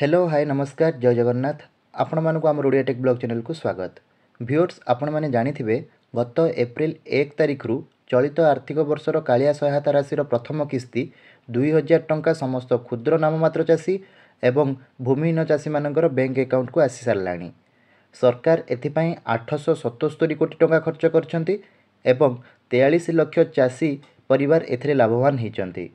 hello hi নমস্কার জয় জগন্নাথ ଆପଣମାନଙ୍କୁ ଆମର ଓଡ଼ିଆ ଟେକ୍ ବ୍ଲଗ୍ ଚ୍ୟାନେଲକୁ ସ୍ୱାଗତ ଭିଓର୍ସ ଆପଣମାନେ ଜାଣିଥିବେ ଗତ ଏପ୍ରିଲ ଏକ ତାରିଖରୁ ଚଳିତ ଆର୍ଥିକ ବର୍ଷର କାଳିଆ ସହାୟତା ରାଶିର ପ୍ରଥମ କିସ୍ତି ଦୁଇ ହଜାର ଟଙ୍କା ସମସ୍ତ କ୍ଷୁଦ୍ର ନାମମାତ୍ର ଚାଷୀ ଏବଂ ଭୂମିହୀନ ଚାଷୀମାନଙ୍କର ବ୍ୟାଙ୍କ ଆକାଉଣ୍ଟକୁ ଆସିସାରିଲାଣି ସରକାର ଏଥିପାଇଁ ଆଠଶହ ସତସ୍ତରୀ କୋଟି ଟଙ୍କା ଖର୍ଚ୍ଚ କରିଛନ୍ତି ଏବଂ ତେୟାଳିଶ ଲକ୍ଷ ଚାଷୀ ପରିବାର ଏଥିରେ ଲାଭବାନ ହୋଇଛନ୍ତି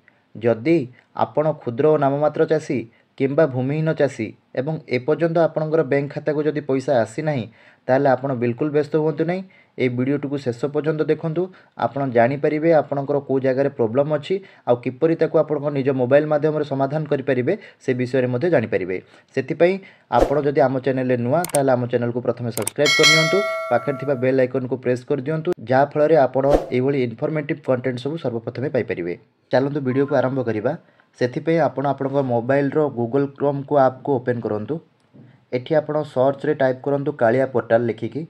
ଯଦି ଆପଣ କ୍ଷୁଦ୍ର ଓ ନାମମାତ୍ର ଚାଷୀ কিংবা ভূমিহীন ଚାଷୀ ଏବଂ ଏପର୍ଯ୍ୟନ୍ତ ଆପଣଙ୍କର ବ୍ୟାଙ୍କ ଖାତାକୁ ଯଦି ପଇସା ଆସିନାହିଁ ତାହେଲେ ଆପଣ ବିଲକୁଲ ବ୍ୟସ୍ତ ହୁଅନ୍ତୁ ନାହିଁ এই ভিডিওটিକୁ ଶେଷ ପର୍ଯ୍ୟନ୍ତ ଦେଖନ୍ତୁ ଆପଣ ଜାଣିପାରିବେ ଆପଣଙ୍କର କେଉଁ ଜାଗାରେ ପ୍ରୋବ୍ଲେମ୍ ଅଛି ଆଉ କିପରି ତାକୁ ଆପଣଙ୍କ ନିଜ ମୋବାଇଲ୍ ମାଧ୍ୟମରେ ସମାଧାନ କରିପାରିବେ ସେ ବିଷୟରେ ମଧ୍ୟ ଜାଣିପାରିବେ ସେଥିପାଇଁ ଆପଣ ଯଦି ଆମ ଚ୍ୟାନେଲରେ ନୂଆ ତାହେଲେ ଆମ ଚ୍ୟାନେଲକୁ ପ୍ରଥମେ ସବସ୍କ୍ରାଇବ୍ କରିନିଅନ୍ତୁ ପାଖରେ ଥିବା ବେଲ୍ ଆଇକନ୍କୁ ପ୍ରେସ୍ କରିଦିଅନ୍ତୁ ଯାହାଫଳରେ ଆପଣ ଏଇଭଳି ଇନଫର୍ମେଟିଭ୍ କଣ୍ଟେଣ୍ଟ ସବୁ ସର୍ବପ୍ରଥମେ ପାଇପାରିବେ ଚାଲନ୍ତୁ ଭିଡ଼ିଓକୁ ଆରମ୍ଭ କରିବା ସେଥିପାଇଁ ଆପଣ ଆପଣଙ୍କ ମୋବାଇଲ୍ର ଗୁଗଲ୍ କ୍ରୋମ୍କୁ ଆପ୍କୁ ଓପେନ୍ କରନ୍ତୁ ଏଠି ଆପଣ ସର୍ଚ୍ଚରେ ଟାଇପ୍ କରନ୍ତୁ କାଳିଆ ପୋର୍ଟାଲ୍ ଲେଖିକି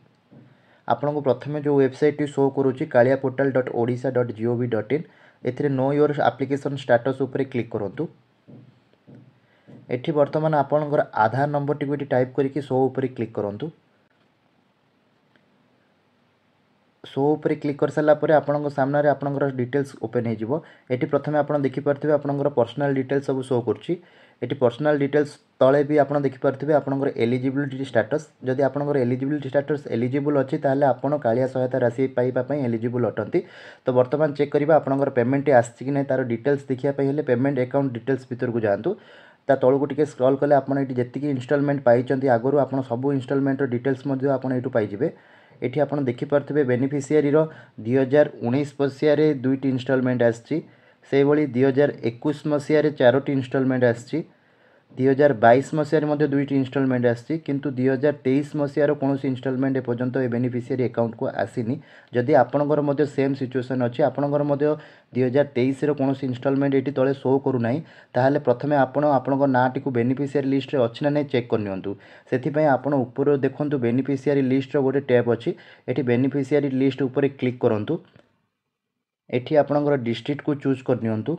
ଆପଣଙ୍କୁ ପ୍ରଥମେ ଯେଉଁ ୱେବସାଇଟ୍ଟି ଶୋ କରୁଛି Kalia portal dot Odisha dot gov dot in ଏଥିରେ ନୋ ୟୋର୍ ଆପ୍ଲିକେସନ୍ ଷ୍ଟାଟସ୍ ଉପରେ କ୍ଲିକ୍ କରନ୍ତୁ ଏଠି ବର୍ତ୍ତମାନ ଆପଣଙ୍କର ଆଧାର ନମ୍ବରଟିକୁ ଏଠି ଟାଇପ୍ କରିକି ଶୋ ଉପରେ କ୍ଲିକ୍ କରନ୍ତୁ ସୋ ଉପରେ କ୍ଲିକ୍ କରିସାରିଲା ପରେ ଆପଣଙ୍କ ସାମ୍ନାରେ ଆପଣଙ୍କର ଡିଟେଲ୍ସ ଓପେନ୍ ହେଇଯିବ ଏଠି ପ୍ରଥମେ ଆପଣ ଦେଖିପାରୁଥିବେ ଆପଣଙ୍କର ପର୍ସନାଲ୍ ଡିଟେଲ୍ସ ସବୁ ସୋ କରୁଛି ଏଠି ପର୍ସନାଲ୍ ଡିଟେଲ୍ସ ତଳେ ବି ଆପଣ ଦେଖିପାରୁଥିବେ ଆପଣଙ୍କର ଏଲିଜିବିଲିଟି ଷ୍ଟାଟସ୍ ଯଦି ଆପଣଙ୍କର ଏଲିଜିବିଲିଟି ଷ୍ଟାଟସ୍ ଏଲିଜିବୁଲ୍ ଅଛି ତାହେଲେ ଆପଣ କାଳିଆ ସହାୟତା ରାଶି ପାଇବା ପାଇଁ ଏଲିଜିବୁଲ୍ ଅଟନ୍ତି ତ ବର୍ତ୍ତମାନ ଚେକ୍ କରିବା ଆପଣଙ୍କର ପେମେଣ୍ଟ ଆସିଛି କି ନାହିଁ ତା'ର ଡିଟେଲ୍ସ ଦେଖିବା ପାଇଁ ହେଲେ ପେମେଣ୍ଟ ଆକାଉଣ୍ଟ ଡିଟେଲ୍ସ ଭିତରକୁ ଯାଆନ୍ତୁ ତା ତଳକୁ ଟିକେ ସ୍କ୍ରଲ୍ କଲେ ଆପଣ ଏଠି ଯେତିକି ଇନଷ୍ଟଲମେଣ୍ଟ ପାଇଛନ୍ତି ଆଗରୁ ଆପଣ ସବୁ ଇନଷ୍ଟଲମେଣ୍ଟର ଡିଟେଲ୍ସ ମଧ୍ୟ ଆପଣ ଏଇଠୁ ପାଇଯିବେ এটি আপনার দেখিপারে বেনিফিসিয়ারির দুই হাজার উনিশ মশিয়ারে দুইটি ইনস্টলমেন্ট আসছে সেইভাবে দুই হাজার একুশ মশিয়ারে চারোটি ইনস্টলমেন্ট আসছে ଦୁଇହଜାର ବାଇଶ ମସିହାରେ ମଧ୍ୟ ଦୁଇଟି ଇନଷ୍ଟଲମେଣ୍ଟ ଆସିଛି କିନ୍ତୁ ଦୁଇହଜାର ତେଇଶ ମସିହାର କୌଣସି ଇନଷ୍ଟଲମେଣ୍ଟ ଏପର୍ଯ୍ୟନ୍ତ ଏ ବେନିଫିସିଆରୀ ଆକାଉଣ୍ଟକୁ ଆସିନି ଯଦି ଆପଣଙ୍କର ମଧ୍ୟ ସେମ୍ ସିଚୁଏସନ୍ ଅଛି ଆପଣଙ୍କର ମଧ୍ୟ ଦୁଇହଜାର ତେଇଶର କୌଣସି ଇନଷ୍ଟଲମେଣ୍ଟ ଏଠି ତଳେ ଶୋ କରୁନାହିଁ ତାହେଲେ ପ୍ରଥମେ ଆପଣ ଆପଣଙ୍କ ନାଁଟିକୁ ବେନିଫିସିଆରୀ ଲିଷ୍ଟରେ ଅଛି ନା ନାହିଁ ଚେକ୍ କରିନିଅନ୍ତୁ ସେଥିପାଇଁ ଆପଣ ଉପର ଦେଖନ୍ତୁ ବେନିଫିସିଆରୀ ଲିଷ୍ଟର ଗୋଟେ ଟ୍ୟାବ୍ ଅଛି ଏଠି ବେନିଫିସିଆରୀ ଲିଷ୍ଟ ଉପରେ କ୍ଲିକ୍ କରନ୍ତୁ ଏଠି ଆପଣଙ୍କର ଡିଷ୍ଟ୍ରିକ୍ଟକୁ ଚୁଜ୍ କରିନିଅନ୍ତୁ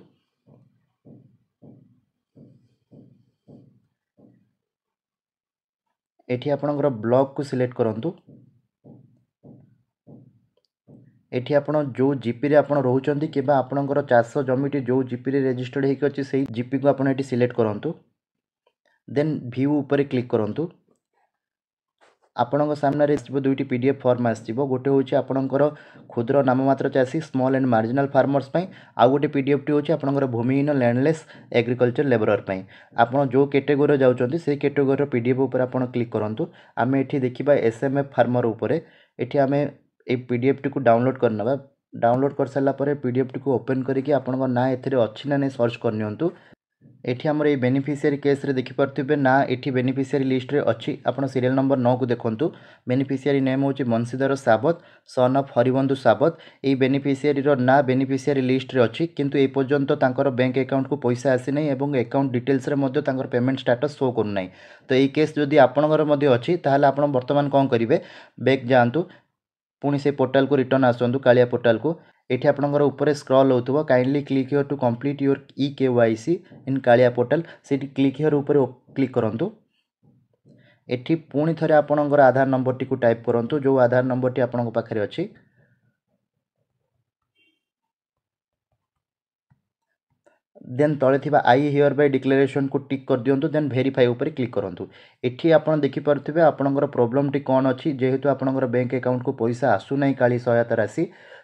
ଏଠି ଆପଣଙ୍କର ବ୍ଲକ୍କୁ ସିଲେକ୍ଟ କରନ୍ତୁ ଏଠି ଆପଣ ଯେଉଁ ଜିପିରେ ଆପଣ ରହୁଛନ୍ତି କିମ୍ବା ଆପଣଙ୍କର ଚାଷ ଜମିଟି ଯେଉଁ ଜିପିରେ ରେଜିଷ୍ଟର୍ଡ଼ ହୋଇକି ଅଛି ସେଇ ଜିପିକୁ ଆପଣ ଏଠି ସିଲେକ୍ଟ କରନ୍ତୁ ଦେନ୍ ଭିୟୁ ଉପରେ କ୍ଲିକ୍ କରନ୍ତୁ ଆପଣଙ୍କ ସାମ୍ନାରେ ଆସିବ ଦୁଇଟି ପି ଡି ଏଫ୍ ଫର୍ମ ଆସିଯିବ ଗୋଟେ ହେଉଛି ଆପଣଙ୍କର କ୍ଷୁଦ୍ର ନାମମାତ୍ର ଚାଷୀ ସ୍ମଲ୍ ଆଣ୍ଡ ମାର୍ଜିନାଲ୍ ଫାର୍ମର୍ସ ପାଇଁ ଆଉ ଗୋଟେ ପି ଡି ଏଫ୍ଟି ହେଉଛି ଆପଣଙ୍କର ଭୂମିହୀନ ଲ୍ୟାଣ୍ଡଲେସ୍ ଏଗ୍ରିକଲଚର୍ ଲେବରର୍ ପାଇଁ ଆପଣ ଯେଉଁ କ୍ୟାଟେଗୋରିରେ ଯାଉଛନ୍ତି ସେଇ କ୍ୟାଟେଗୋରିର ପି ଡି ଏଫ୍ ଉପରେ ଆପଣ କ୍ଲିକ୍ କରନ୍ତୁ ଆମେ ଏଠି ଦେଖିବା ଏସ୍ ଏମ୍ ଏଫ୍ ଫାର୍ମର୍ ଉପରେ ଏଠି ଆମେ ଏଇ ପି ଡି ଏଫ୍ଟିକୁ ଡାଉନଲୋଡ଼୍ କରିନେବା ଡାଉନଲୋଡ଼୍ କରିସାରିଲା ପରେ ପିଡ଼ିଏଫ୍ଟିକୁ ଓପେନ୍ କରିକି ଆପଣଙ୍କ ନାଁ ଏଥିରେ ଅଛି ନା ନାହିଁ ସର୍ଚ୍ଚ କରିନିଅନ୍ତୁ ଏଠି ଆମର ଏଇ ବେନିଫିସିଆରୀ କେସ୍ରେ ଦେଖିପାରୁଥିବେ ନା ଏଠି ବେନିଫିସିଆରୀ ଲିଷ୍ଟରେ ଅଛି ଆପଣ ସିରିଏଲ୍ ନମ୍ବର ନଅକୁ ଦେଖନ୍ତୁ ବେନିଫିସିଆରୀ ନେମ୍ ହେଉଛି ବଂଶୀଧର ସାବତ ସନ୍ ଅଫ୍ ହରିବନ୍ଧୁ ସାବତ ଏଇ ବେନିଫିସିଆରୀର ନା ବେନିଫିସିଆରୀ ଲିଷ୍ଟରେ ଅଛି କିନ୍ତୁ ଏ ପର୍ଯ୍ୟନ୍ତ ତାଙ୍କର ବ୍ୟାଙ୍କ ଆକାଉଣ୍ଟକୁ ପଇସା ଆସିନାହିଁ ଏବଂ ଆକାଉଣ୍ଟ ଡିଟେଲ୍ସରେ ମଧ୍ୟ ତାଙ୍କର ପେମେଣ୍ଟ ଷ୍ଟାଟସ୍ ଶୋ କରୁନାହିଁ ତ ଏଇ କେସ୍ ଯଦି ଆପଣଙ୍କର ମଧ୍ୟ ଅଛି ତାହେଲେ ଆପଣ ବର୍ତ୍ତମାନ କ'ଣ କରିବେ ବ୍ୟାକ୍ ଯାଆନ୍ତୁ ପୁଣି ସେ ପୋର୍ଟାଲକୁ ରିଟର୍ଣ୍ଣ ଆସନ୍ତୁ କାଳିଆ ପୋର୍ଟାଲକୁ ଏଠି ଆପଣଙ୍କର ଉପରେ ସ୍କ୍ରଲ୍ ହେଉଥିବ kindly click here to complete your E K Y C in Kalia portal ସେଇଠି କ୍ଲିକ୍ ହିଅର୍ ଉପରେ କ୍ଲିକ୍ କରନ୍ତୁ ଏଠି ପୁଣି ଥରେ ଆପଣଙ୍କର ଆଧାର ନମ୍ବରଟିକୁ ଟାଇପ୍ କରନ୍ତୁ ଯେଉଁ ଆଧାର ନମ୍ବରଟି ଆପଣଙ୍କ ପାଖରେ ଅଛି ଦେନ୍ ତଳେ ଥିବା ଆଇ ହିୟର୍ ବାଇ ଡିକ୍ଲେରେସନ୍କୁ ଟିକ୍ କରିଦିଅନ୍ତୁ ଦେନ୍ ଭେରିଫାଇ ଉପରେ କ୍ଲିକ୍ କରନ୍ତୁ ଏଠି ଆପଣ ଦେଖିପାରୁଥିବେ ଆପଣଙ୍କର ପ୍ରୋବ୍ଲେମ୍ଟି କ'ଣ ଅଛି ଯେହେତୁ ଆପଣଙ୍କର ବ୍ୟାଙ୍କ ଆକାଉଣ୍ଟକୁ ପଇସା ଆସୁନାହିଁ କାଳି ସହାୟତା ରାଶି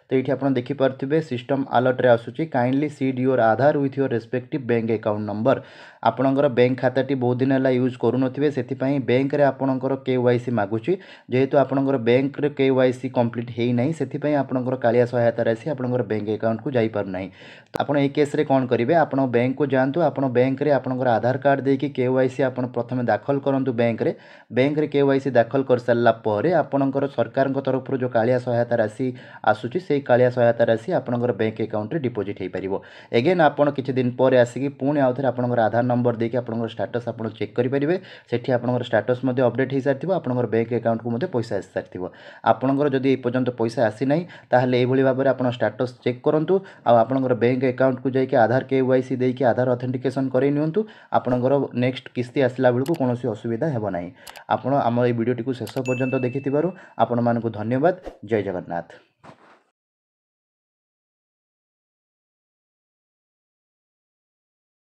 तो ये आप देखिपे सिस्टम आलर्ट्रे आसूँ kindly seed your Aadhaar with your respect bank account number आपंकर बैंक खाता बहुत दिन है यूज करेंगे से बैंक आपंकर के वाई सी मगुच जेहेतु आपंकर बैंक के वाई सी कम्प्लीट होना से आपंकर कालिया सहायता राशि आपंकर बैंक आकाउंट को जापना तो आप केस्रे कौन करेंगे आप बैंक को जातु आप बैंक में आपंकर आधार कार्ड दे कि के वाई आप प्रथम दाखल करूँ बैंक बैंक के वाई दाखल कर सारापर आपंकर सरकार तरफ जो कालिया सहायता राशि आसूसी से ସେହି କାଳିଆ ସହାୟତାରେ ଆସି ଆପଣଙ୍କର ବ୍ୟାଙ୍କ ଆକାଉଣ୍ଟରେ ଡିପୋଜିଟ୍ ହୋଇପାରିବ ଏଗେନ୍ ଆପଣ କିଛି ଦିନ ପରେ ଆସିକି ପୁଣି ଆଉଥରେ ଆପଣଙ୍କର ଆଧାର ନମ୍ବର ଦେଇକି ଆପଣଙ୍କର ଷ୍ଟାଟସ୍ ଆପଣ ଚେକ୍ କରିପାରିବେ ସେଠି ଆପଣଙ୍କର ଷ୍ଟାଟସ୍ ମଧ୍ୟ ଅପଡ଼େଟ୍ ହୋଇସାରିଥିବ ଆପଣଙ୍କର ବ୍ୟାଙ୍କ ଆକାଉଣ୍ଟକୁ ମଧ୍ୟ ପଇସା ଆସିସାରିଥିବ ଆପଣଙ୍କର ଯଦି ଏପର୍ଯ୍ୟନ୍ତ ପଇସା ଆସିନାହିଁ ତାହେଲେ ଏଇଭଳି ଭାବରେ ଆପଣ ଷ୍ଟାଟସ୍ ଚେକ୍ କରନ୍ତୁ ଆଉ ଆପଣଙ୍କର ବ୍ୟାଙ୍କ ଆକାଉଣ୍ଟକୁ ଯାଇକି ଆଧାର କେ ୱାଇ ସି ଦେଇକି ଆଧାର ଅଥେଣ୍ଟିକେସନ୍ କରାଇ ନିଅନ୍ତୁ ଆପଣଙ୍କର ନେକ୍ସଟ କିସ୍ତି ଆସିଲା ବେଳକୁ କୌଣସି ଅସୁବିଧା ହେବ ନାହିଁ ଆପଣ ଆମର ଏହି ଭିଡ଼ିଓଟିକୁ ଶେଷ ପର୍ଯ୍ୟନ୍ତ ଦେଖିଥିବାରୁ ଆପଣମାନଙ୍କୁ ଧନ୍ୟବାଦ ଜୟ ଜଗନ୍ନାଥ